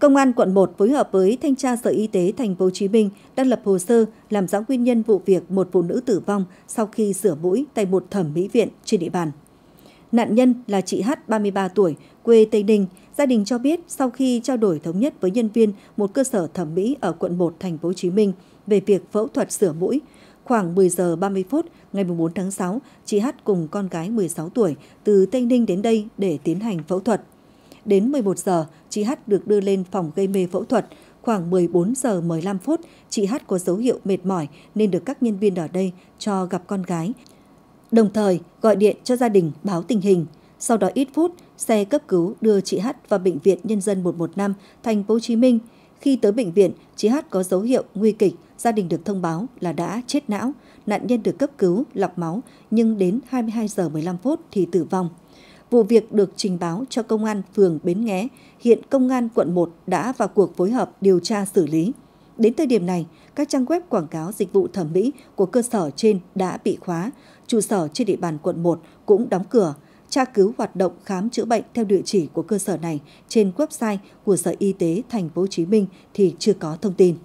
Công an quận 1 phối hợp với thanh tra Sở Y tế thành phố Hồ Chí Minh đang lập hồ sơ làm rõ nguyên nhân vụ việc một phụ nữ tử vong sau khi sửa mũi tại một thẩm mỹ viện trên địa bàn. Nạn nhân là chị H, 33 tuổi, quê Tây Ninh. Gia đình cho biết sau khi trao đổi thống nhất với nhân viên một cơ sở thẩm mỹ ở quận 1 thành phố Hồ Chí Minh về việc phẫu thuật sửa mũi, khoảng 10 giờ 30 phút ngày 4 tháng 6, chị H cùng con gái 16 tuổi từ Tây Ninh đến đây để tiến hành phẫu thuật. Đến 11 giờ, chị H được đưa lên phòng gây mê phẫu thuật. Khoảng 14 giờ 15 phút, chị H có dấu hiệu mệt mỏi nên được các nhân viên ở đây cho gặp con gái. Đồng thời gọi điện cho gia đình báo tình hình. Sau đó ít phút, xe cấp cứu đưa chị H vào bệnh viện Nhân dân 115, thành phố Hồ Chí Minh. Khi tới bệnh viện, chị H có dấu hiệu nguy kịch, gia đình được thông báo là đã chết não. Nạn nhân được cấp cứu, lọc máu, nhưng đến 22 giờ 15 phút thì tử vong. Vụ việc được trình báo cho công an phường Bến Nghé, hiện công an quận 1 đã vào cuộc phối hợp điều tra xử lý. Đến thời điểm này, các trang web quảng cáo dịch vụ thẩm mỹ của cơ sở trên đã bị khóa, trụ sở trên địa bàn quận 1 cũng đóng cửa, tra cứu hoạt động khám chữa bệnh theo địa chỉ của cơ sở này trên website của Sở Y tế Thành phố Hồ Chí Minh thì chưa có thông tin.